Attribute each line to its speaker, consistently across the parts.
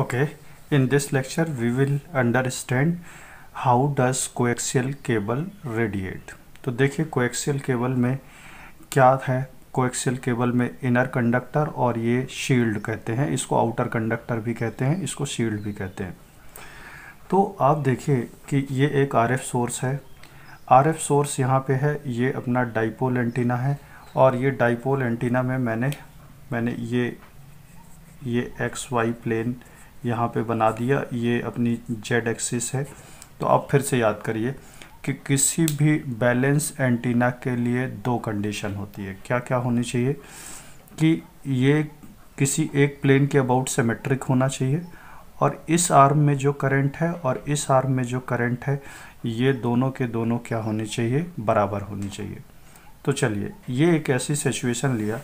Speaker 1: okay in this lecture we will understand how does coaxial cable radiate तो देखिए coaxial cable में क्या है कोएक्सियल केबल में इनर कंडक्टर और ये शील्ड कहते हैं इसको आउटर कंडक्टर भी कहते हैं इसको शील्ड भी कहते हैं तो आप देखिए कि ये एक आरएफ सोर्स है आरएफ सोर्स यहाँ पे है ये अपना डाइपोल एंटीना है और ये डाइपोल एंटीना में मैंने मैंने ये ये एक्स वाई प्लेन यहाँ पे बना दिया ये अपनी जेड एक्सिस है तो आप फिर से याद करिए कि किसी भी बैलेंस एंटीना के लिए दो कंडीशन होती है क्या क्या होनी चाहिए कि ये किसी एक प्लेन के अबाउट सेमेट्रिक होना चाहिए और इस आर्म में जो करंट है और इस आर्म में जो करंट है ये दोनों के दोनों क्या होने चाहिए बराबर होनी चाहिए तो चलिए ये एक ऐसी सिचुएशन लिया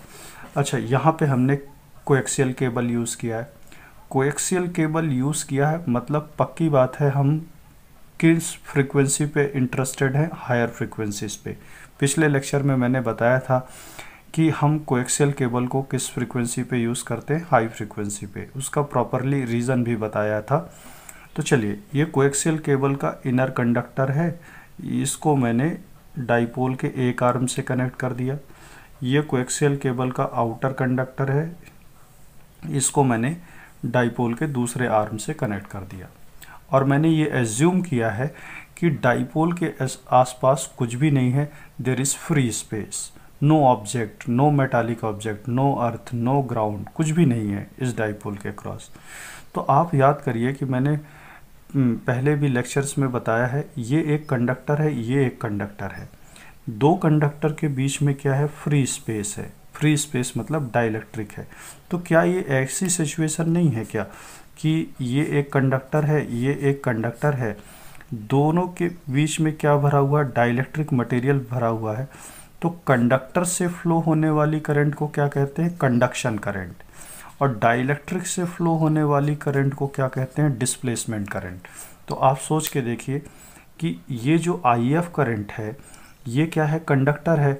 Speaker 1: अच्छा यहाँ पे हमने कोएक्सियल केबल यूज़ किया है कोएक्सियल केबल यूज़ किया है मतलब पक्की बात है हम किस फ्रीक्वेंसी पे इंटरेस्टेड हैं हायर फ्रीक्वेंसीज पे पिछले लेक्चर में मैंने बताया था कि हम कोएक्सियल केबल को किस फ्रीक्वेंसी पे यूज़ करते हैं हाई फ्रीक्वेंसी पे उसका प्रॉपरली रीज़न भी बताया था तो चलिए ये कोएक्सियल केबल का इनर कंडक्टर है इसको मैंने डाइपोल के एक आर्म से कनेक्ट कर दिया ये कोएक्सियल केबल का आउटर कंडक्टर है इसको मैंने डाइपोल के दूसरे आर्म से कनेक्ट कर दिया और मैंने ये एज्यूम किया है कि डाइपोल के आसपास कुछ भी नहीं है there is free space no object no metallic object no earth no ground कुछ भी नहीं है इस डाइपोल के क्रॉस तो आप याद करिए कि मैंने हम्म, पहले भी लेक्चर्स में बताया है ये एक कंडक्टर है ये एक कंडक्टर है दो कंडक्टर के बीच में क्या है फ्री स्पेस है फ्री स्पेस मतलब डाइलेक्ट्रिक है तो क्या ये ऐसी सिचुएशन नहीं है क्या कि ये एक कंडक्टर है ये एक कंडक्टर है दोनों के बीच में क्या भरा हुआ है डाइलेक्ट्रिक मटेरियल भरा हुआ है तो कंडक्टर से फ्लो होने वाली करंट को क्या कहते हैं कंडक्शन करंट और डाइलेक्ट्रिक से फ्लो होने वाली करंट को क्या कहते हैं डिस्प्लेसमेंट करंट तो आप सोच के देखिए कि ये जो आई एफ करंट है ये क्या है कंडक्टर है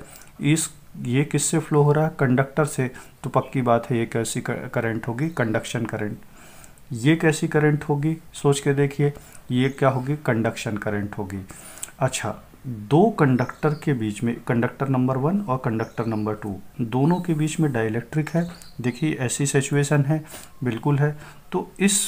Speaker 1: इस ये किससे फ्लो हो रहा है कंडक्टर से तो पक्की बात है ये कैसी करंट होगी कंडक्शन करंट ये कैसी करंट होगी सोच के देखिए ये क्या होगी कंडक्शन करंट होगी अच्छा दो कंडक्टर के बीच में कंडक्टर नंबर वन और कंडक्टर नंबर टू दोनों के बीच में डाइलेक्ट्रिक है देखिए ऐसी सिचुएशन है बिल्कुल है तो इस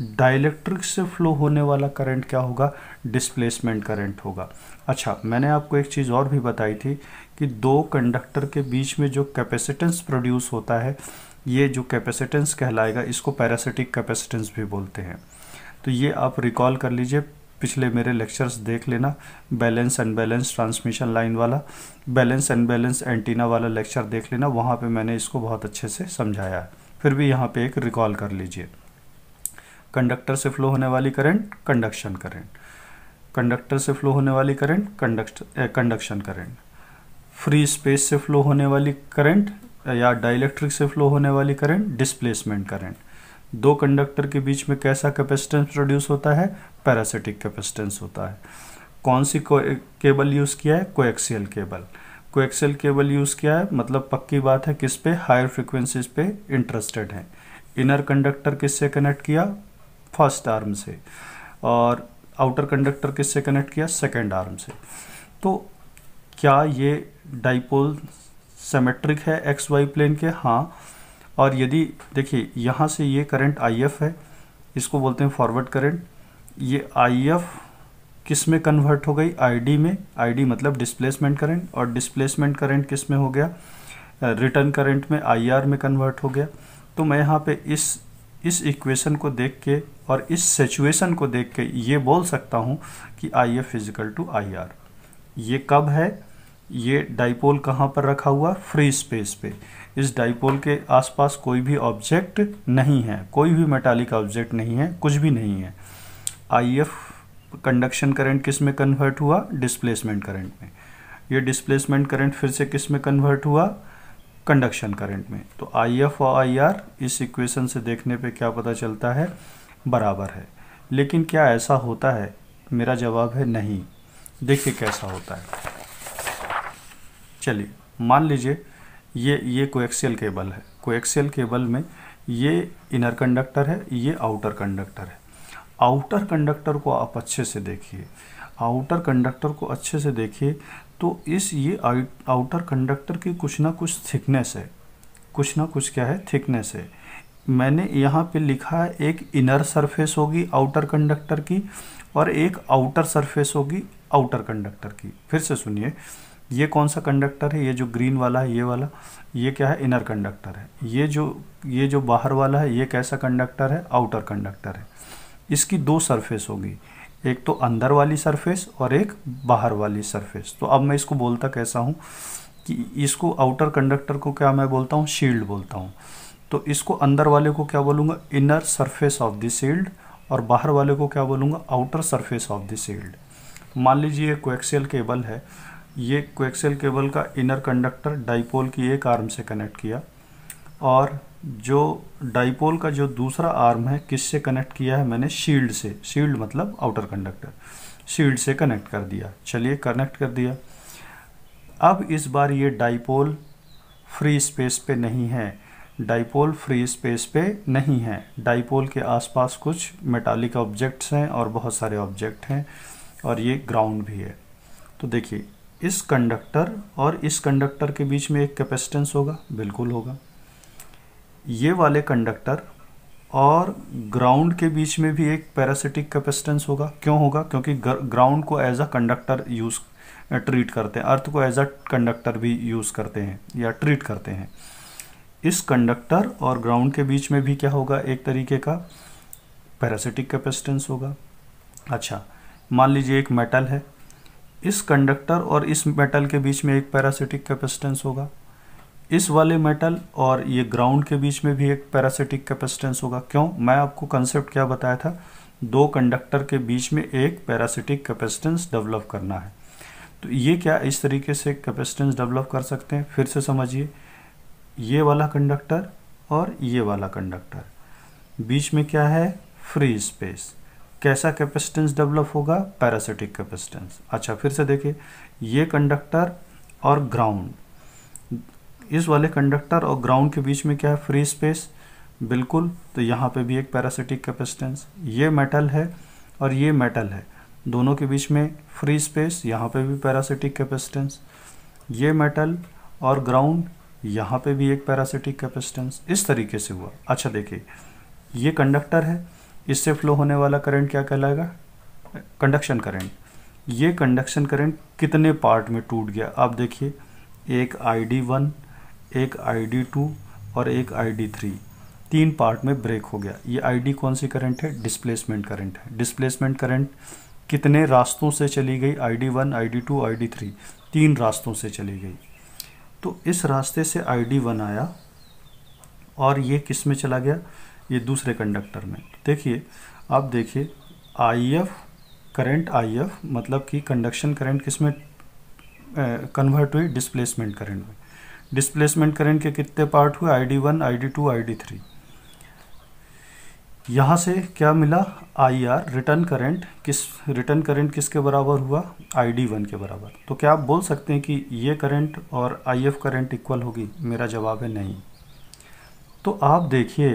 Speaker 1: डायलेक्ट्रिक से फ्लो होने वाला करंट क्या होगा डिस्प्लेसमेंट करंट होगा अच्छा मैंने आपको एक चीज़ और भी बताई थी कि दो कंडक्टर के बीच में जो कैपेसिटेंस प्रोड्यूस होता है ये जो कैपेसिटेंस कहलाएगा इसको पैरासिटिक कैपेसिटेंस भी बोलते हैं तो ये आप रिकॉल कर लीजिए पिछले मेरे लेक्चर्स देख लेना बैलेंस अनबैलेंस ट्रांसमिशन लाइन वाला बैलेंस अनबैलेंस एंटीना वाला लेक्चर देख लेना वहाँ पे मैंने इसको बहुत अच्छे से समझाया फिर भी यहाँ पे एक रिकॉल कर लीजिए कंडक्टर से फ्लो होने वाली करंट कंडक्शन करंट कंडक्टर से फ्लो होने वाली current conduction current free space से फ्लो होने वाली करंट eh, या डाइलेक्ट्रिक से फ्लो होने वाली करंट डिस्प्लेसमेंट करंट दो कंडक्टर के बीच में कैसा कैपेसिटेंस प्रोड्यूस होता है पैरासिटिक कैपेसिटेंस होता है कौन सी को केबल eh, यूज़ किया है coaxial cable coaxial cable use किया है मतलब पक्की बात है किस पे हायर फ्रिक्वेंसीज पे इंटरेस्टेड हैं इनर कंडक्टर किससे कनेक्ट किया फर्स्ट आर्म से और आउटर कंडक्टर किससे कनेक्ट किया सेकेंड आर्म से तो क्या ये डाइपोल सेमेट्रिक है एक्स वाई प्लेन के हाँ और यदि देखिए यहाँ से ये करंट आईएफ है इसको बोलते हैं फॉरवर्ड करंट ये आईएफ किस में कन्वर्ट हो गई आईडी में आईडी मतलब डिस्प्लेसमेंट करंट और डिस्प्लेसमेंट करंट किस में हो गया रिटर्न करंट में आईआर में कन्वर्ट हो गया तो मैं यहाँ पे इस इस इक्वेशन को देख के और इस सिचुएशन को देख के ये बोल सकता हूँ कि I F physical to I R ये कब है ये डाइपोल कहाँ पर रखा हुआ फ्री स्पेस पे इस डाइपोल के आसपास कोई भी ऑब्जेक्ट नहीं है कोई भी मेटालिक ऑब्जेक्ट नहीं है कुछ भी नहीं है आई एफ कंडक्शन करंट किस में कन्वर्ट हुआ डिस्प्लेसमेंट करंट में ये डिस्प्लेसमेंट करंट फिर से किस में कन्वर्ट हुआ कंडक्शन करंट में तो आई एफ और आई आर इस इक्वेशन से देखने पे क्या पता चलता है बराबर है लेकिन क्या ऐसा होता है मेरा जवाब है नहीं देखिए कैसा होता है चलिए मान लीजिए ये ये कोएक्सियल केबल है कोएक्सियल केबल में ये इनर कंडक्टर है ये आउटर कंडक्टर है आउटर कंडक्टर को आप अच्छे से देखिए आउटर कंडक्टर को अच्छे से देखिए तो इस ये आउटर कंडक्टर की कुछ ना कुछ थिकनेस है कुछ ना कुछ क्या है थिकनेस है मैंने यहाँ पे लिखा है एक इनर सरफेस होगी आउटर कंडक्टर की और एक आउटर सरफेस होगी आउटर कंडक्टर की फिर से सुनिए ये कौन सा कंडक्टर है ये जो ग्रीन वाला है ये वाला ये क्या है इनर कंडक्टर है ये जो ये जो बाहर वाला है ये कैसा कंडक्टर है आउटर कंडक्टर है इसकी दो सरफेस होगी एक तो अंदर वाली सरफेस और एक बाहर वाली सरफेस तो अब मैं इसको बोलता कैसा हूँ कि इसको आउटर कंडक्टर को क्या मैं बोलता हूँ शील्ड बोलता हूँ तो इसको अंदर वाले को क्या बोलूँगा inner surface of the shield और बाहर वाले को क्या बोलूँगा outer surface of the shield मान लीजिए ये कोएक्सियल केबल है ये कोएक्सियल केबल का इनर कंडक्टर डाइपोल की एक आर्म से कनेक्ट किया और जो डाइपोल का जो दूसरा आर्म है किससे कनेक्ट किया है मैंने शील्ड से शील्ड मतलब आउटर कंडक्टर शील्ड से कनेक्ट कर दिया चलिए कनेक्ट कर दिया अब इस बार ये डाइपोल फ्री स्पेस पे नहीं है डाइपोल फ्री स्पेस पे नहीं है डाइपोल के आसपास कुछ मेटालिक ऑब्जेक्ट्स हैं और बहुत सारे ऑब्जेक्ट हैं और ये ग्राउंड भी है तो देखिए इस कंडक्टर और इस कंडक्टर के बीच में एक कैपेसिटेंस होगा बिल्कुल होगा ये वाले कंडक्टर और ग्राउंड के बीच में भी एक पैरासिटिक कैपेसिटेंस होगा क्यों होगा क्योंकि ग्राउंड को as a conductor use treat करते हैं अर्थ को एज अ कंडक्टर भी यूज़ करते हैं या ट्रीट करते हैं इस कंडक्टर और ग्राउंड के बीच में भी क्या होगा एक तरीके का पैरासिटिक कैपेसिटेंस होगा अच्छा मान लीजिए एक मेटल है इस कंडक्टर और इस मेटल के बीच में एक पैरासिटिक कैपेसिटेंस होगा इस वाले मेटल और ये ग्राउंड के बीच में भी एक पैरासिटिक कैपेसिटेंस होगा क्यों मैं आपको कंसेप्ट क्या बताया था दो कंडक्टर के बीच में एक पैरासिटिक कैपेसिटेंस डेवलप करना है तो ये क्या इस तरीके से कैपेसिटेंस डेवलप कर सकते हैं फिर से समझिए ये वाला कंडक्टर और ये वाला कंडक्टर बीच में क्या है फ्री स्पेस कैसा कैपेसिटेंस डेवलप होगा पैरासिटिक कैपेसिटेंस अच्छा फिर से देखिए ये कंडक्टर और ग्राउंड इस वाले कंडक्टर और ग्राउंड के बीच में क्या है फ्री स्पेस बिल्कुल तो यहाँ पे भी एक पैरासिटिक कैपेसिटेंस ये मेटल है और ये मेटल है दोनों के बीच में फ्री स्पेस यहाँ पे भी पैरासिटिक कैपेसिटेंस ये मेटल और ग्राउंड यहाँ पे भी एक पैरासिटिक कैपेसिटेंस इस तरीके से हुआ अच्छा देखिए ये कंडक्टर है इससे फ्लो होने वाला करंट क्या कहलाएगा कंडक्शन करंट ये कंडक्शन करंट कितने पार्ट में टूट गया आप देखिए एक आई डी वन एक आई डी टू और एक आई डी थ्री तीन पार्ट में ब्रेक हो गया ये आई डी कौन सी करंट है डिस्प्लेसमेंट करंट है डिस्प्लेसमेंट करंट कितने रास्तों से चली गई I D one I D two I D three तीन रास्तों से चली गई तो इस रास्ते से आई डी वन आया और ये किस में चला गया ये दूसरे कंडक्टर में देखिए आप देखिए I F current I F मतलब कि कंडक्शन करेंट किस में कन्वर्ट हुई डिस्प्लेसमेंट करेंट में डिस्प्लेसमेंट करेंट के कितने पार्ट हुए I D one I D two I D three यहाँ से क्या मिला आई आर रिटर्न करेंट किस रिटर्न करेंट किसके बराबर हुआ आई डी वन के बराबर तो क्या आप बोल सकते हैं कि ये करेंट और आई एफ करेंट इक्वल होगी मेरा जवाब है नहीं तो आप देखिए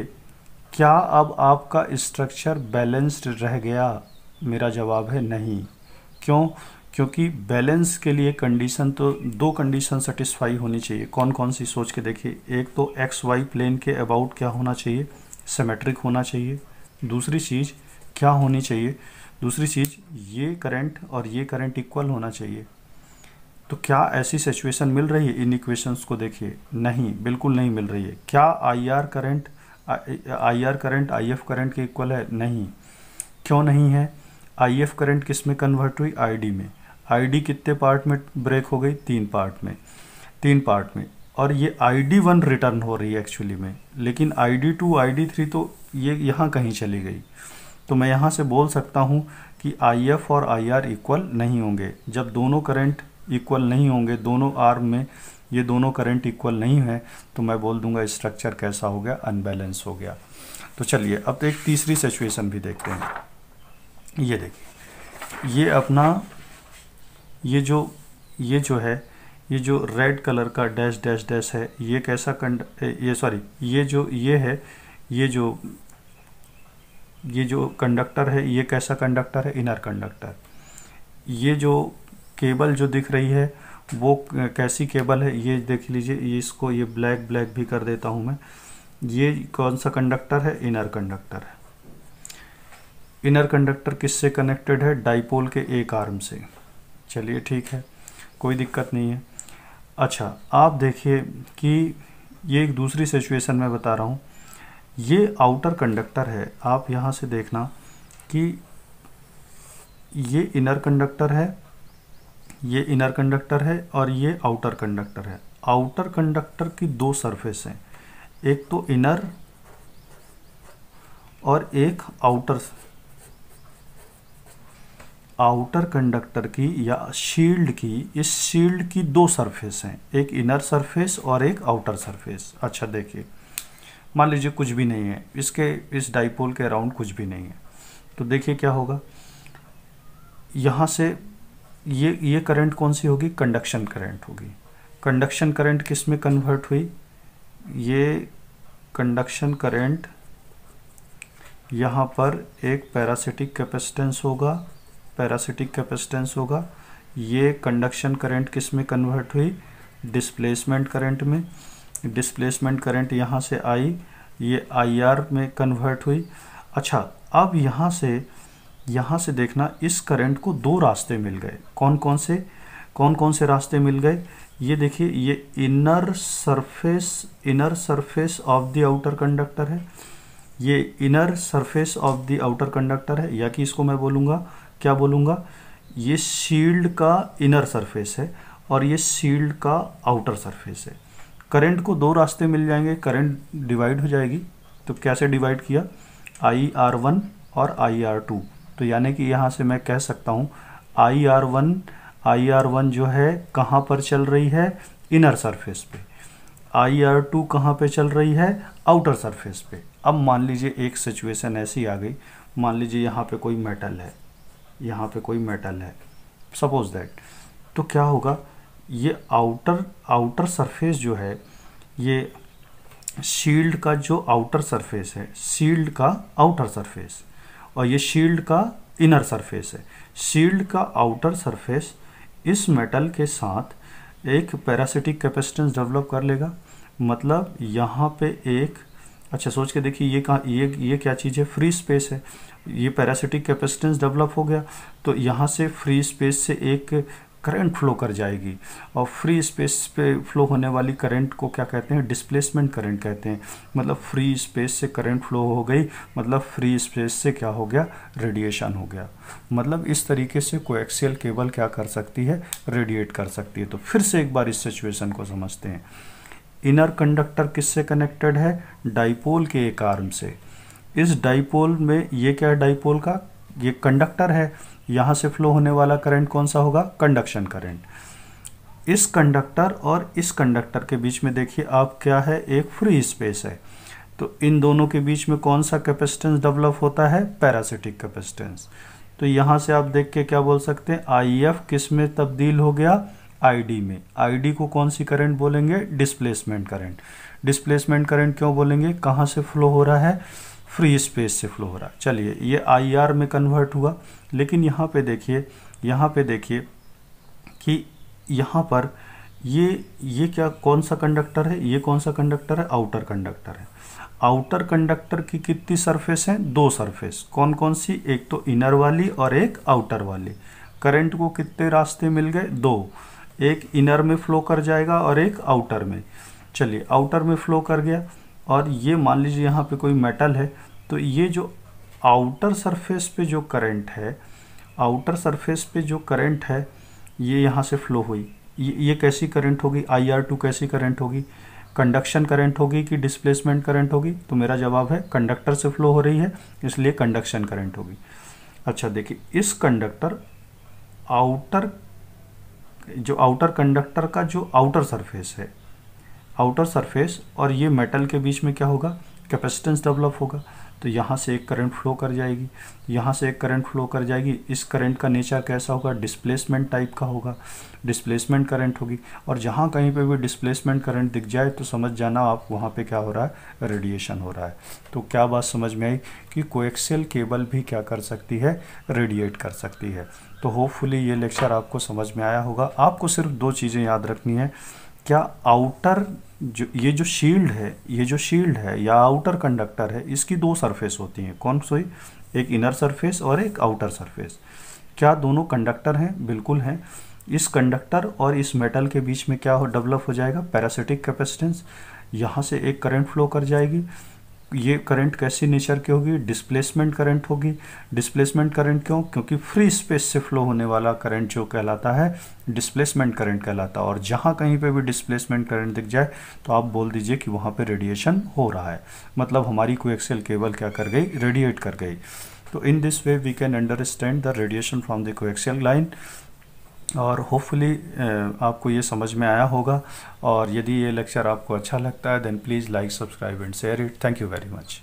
Speaker 1: क्या अब आपका स्ट्रक्चर बैलेंस्ड रह गया मेरा जवाब है नहीं क्यों क्योंकि बैलेंस के लिए कंडीशन तो दो कंडीशन सेटिस्फाई होनी चाहिए कौन कौन सी सोच के देखिए एक तो एक्स वाई प्लेन के अबाउट क्या होना चाहिए सेमेट्रिक होना चाहिए दूसरी चीज़ क्या होनी चाहिए दूसरी चीज़ ये करंट और ये करंट इक्वल होना चाहिए तो क्या ऐसी सिचुएशन मिल रही है इन इक्वेशंस को देखिए नहीं बिल्कुल नहीं मिल रही है क्या I R current I R current I F current के इक्वल है नहीं क्यों नहीं है आई एफ करंट किस में कन्वर्ट हुई आई डी में आई डी कितने पार्ट में ब्रेक हो गई तीन पार्ट में तीन पार्ट में और ये आई डी वन रिटर्न हो रही है एक्चुअली में लेकिन I D two I D three तो ये यहाँ कहीं चली गई तो मैं यहाँ से बोल सकता हूँ कि आई एफ और आई आर इक्वल नहीं होंगे जब दोनों करंट इक्वल नहीं होंगे दोनों आर्म में ये दोनों करंट इक्वल नहीं है तो मैं बोल दूंगा स्ट्रक्चर कैसा हो गया अनबैलेंस हो गया तो चलिए अब एक तीसरी सिचुएशन भी देखते हैं ये देखिए ये अपना ये जो ये जो है ये जो रेड कलर का डैश डैश डैश है ये कैसा कंड ये सॉरी ये जो ये है ये जो ये जो कंडक्टर है ये कैसा कंडक्टर है इनर कंडक्टर ये जो केबल जो दिख रही है वो कैसी केबल है ये देख लीजिए इसको ये ब्लैक ब्लैक भी कर देता हूँ मैं ये कौन सा कंडक्टर है इनर कंडक्टर है इनर कंडक्टर किससे कनेक्टेड है डाइपोल के एक आर्म से चलिए ठीक है कोई दिक्कत नहीं है अच्छा आप देखिए कि ये एक दूसरी सिचुएशन में बता रहा हूँ ये आउटर कंडक्टर है आप यहाँ से देखना कि ये इनर कंडक्टर है ये इनर कंडक्टर है और ये आउटर कंडक्टर है आउटर कंडक्टर की दो सरफेस हैं एक तो इनर और एक आउटर आउटर कंडक्टर की या शील्ड की इस शील्ड की दो सरफेस हैं एक इनर सरफेस और एक आउटर सरफेस अच्छा देखिए मान लीजिए कुछ भी नहीं है इसके इस डाइपोल के अराउंड कुछ भी नहीं है तो देखिए क्या होगा यहाँ से ये ये करंट कौन सी होगी कंडक्शन करंट होगी कंडक्शन करंट किस में कन्वर्ट हुई ये कंडक्शन करंट यहाँ पर एक पैरासिटिक कैपेसिटेंस होगा पैरासिटिक कैपेसिटेंस होगा ये कंडक्शन करंट किस में कन्वर्ट हुई डिस्प्लेसमेंट करंट में डिस्प्लेसमेंट करंट यहाँ से आई ये आईआर में कन्वर्ट हुई अच्छा अब यहाँ से यहाँ से देखना इस करंट को दो रास्ते मिल गए कौन कौन से कौन कौन से रास्ते मिल गए ये देखिए ये inner surface inner surface of the outer conductor है ये inner surface of the outer conductor है या कि इसको मैं बोलूँगा क्या बोलूँगा ये शील्ड का इनर सरफेस है और ये शील्ड का आउटर सरफेस है करंट को दो रास्ते मिल जाएंगे करंट डिवाइड हो जाएगी तो कैसे डिवाइड किया आई आर वन और आई आर टू तो यानी कि यहाँ से मैं कह सकता हूँ I R one I R one जो है कहाँ पर चल रही है इनर सरफेस पे आई आर टू कहाँ पर चल रही है आउटर सरफेस पे अब मान लीजिए एक सिचुएसन ऐसी आ गई मान लीजिए यहाँ पर कोई मेटल है यहाँ पे कोई मेटल है सपोज दैट तो क्या होगा ये आउटर आउटर सरफेस जो है ये शील्ड का जो आउटर सरफेस है शील्ड का आउटर सरफेस और ये शील्ड का इनर सरफेस है शील्ड का आउटर सरफेस इस मेटल के साथ एक पैरासिटिक कैपेसिटेंस डेवलप कर लेगा मतलब यहाँ पे एक अच्छा सोच के देखिए ये कहाँ ये ये क्या चीज़ है फ्री स्पेस है ये पैरासिटिक कैपेसिटेंस डेवलप हो गया तो यहाँ से फ्री स्पेस से एक करंट फ्लो कर जाएगी और फ्री स्पेस पे फ्लो होने वाली करंट को क्या कहते हैं डिस्प्लेसमेंट करंट कहते हैं मतलब फ्री स्पेस से करंट फ्लो हो गई मतलब फ्री स्पेस से क्या हो गया रेडिएशन हो गया मतलब इस तरीके से कोएक्सियल केबल क्या कर सकती है रेडिएट कर सकती है तो फिर से एक बार इस सिचुएशन को समझते हैं इनर कंडक्टर किससे कनेक्टेड है डाइपोल के एक आर्म से इस डाइपोल में ये क्या है डाइपोल का ये कंडक्टर है यहाँ से फ्लो होने वाला करंट कौन सा होगा कंडक्शन करंट इस कंडक्टर और इस कंडक्टर के बीच में देखिए आप क्या है एक फ्री स्पेस है तो इन दोनों के बीच में कौन सा कैपेसिटेंस डेवलप होता है पैरासिटिक कैपेसिटेंस तो यहाँ से आप देख के क्या बोल सकते हैं आई एफ किस में तब्दील हो गया आईडी में आईडी को कौन सी करंट बोलेंगे डिस्प्लेसमेंट करंट डिस्प्लेसमेंट करंट क्यों बोलेंगे कहाँ से फ्लो हो रहा है फ्री स्पेस से फ्लो हो रहा है चलिए ये आईआर में कन्वर्ट हुआ लेकिन यहाँ पे देखिए यहाँ पे देखिए कि यहाँ पर ये ये क्या कौन सा कंडक्टर है ये कौन सा कंडक्टर है आउटर कंडक्टर है आउटर कंडक्टर की कितनी सरफेस हैं दो सरफेस कौन कौन सी एक तो इनर वाली और एक आउटर वाली करंट को कितने रास्ते मिल गए दो एक इनर में फ्लो कर जाएगा और एक आउटर में चलिए आउटर में फ्लो कर गया और ये मान लीजिए यहाँ पे कोई मेटल है तो ये जो आउटर सरफेस पे जो करंट है आउटर सरफेस पे जो करंट है ये यहाँ से फ्लो हुई ये, ये कैसी करंट होगी आई आर टू कैसी करंट होगी कंडक्शन करंट होगी कि डिस्प्लेसमेंट करंट होगी तो मेरा जवाब है कंडक्टर से फ्लो हो रही है इसलिए कंडक्शन करंट होगी अच्छा देखिए इस कंडक्टर आउटर जो आउटर कंडक्टर का जो आउटर सरफेस है आउटर सरफेस और ये मेटल के बीच में क्या होगा कैपेसिटेंस डेवलप होगा तो यहाँ से एक करंट फ्लो कर जाएगी यहाँ से एक करंट फ्लो कर जाएगी इस करंट का नेचर कैसा होगा डिस्प्लेसमेंट टाइप का होगा डिस्प्लेसमेंट करंट होगी और जहाँ कहीं पे भी डिस्प्लेसमेंट करंट दिख जाए तो समझ जाना आप वहाँ पे क्या हो रहा है रेडिएशन हो रहा है तो क्या बात समझ में आई कि कोएक्सियल केबल भी क्या कर सकती है रेडिएट कर सकती है तो होपफुली ये लेक्चर आपको समझ में आया होगा आपको सिर्फ दो चीज़ें याद रखनी है क्या आउटर जो ये जो शील्ड है ये जो शील्ड है या आउटर कंडक्टर है इसकी दो सरफेस होती हैं कौन सोई एक इनर सरफेस और एक आउटर सरफेस क्या दोनों कंडक्टर हैं बिल्कुल हैं इस कंडक्टर और इस मेटल के बीच में क्या हो डेवलप हो जाएगा पैरासिटिक कैपेसिटेंस यहाँ से एक करंट फ्लो कर जाएगी ये करंट कैसी नेचर की होगी डिस्प्लेसमेंट करंट होगी डिस्प्लेसमेंट करंट क्यों क्योंकि फ्री स्पेस से फ्लो होने वाला करंट जो कहलाता है डिस्प्लेसमेंट करंट कहलाता है और जहाँ कहीं पे भी डिस्प्लेसमेंट करंट दिख जाए तो आप बोल दीजिए कि वहाँ पे रेडिएशन हो रहा है मतलब हमारी कोएक्सियल केबल क्या कर गई रेडिएट कर गई तो in this way we can understand the radiation from the coaxial line और होपफुली uh, आपको ये समझ में आया होगा और यदि ये लेक्चर आपको अच्छा लगता है then please like subscribe and share it thank you very much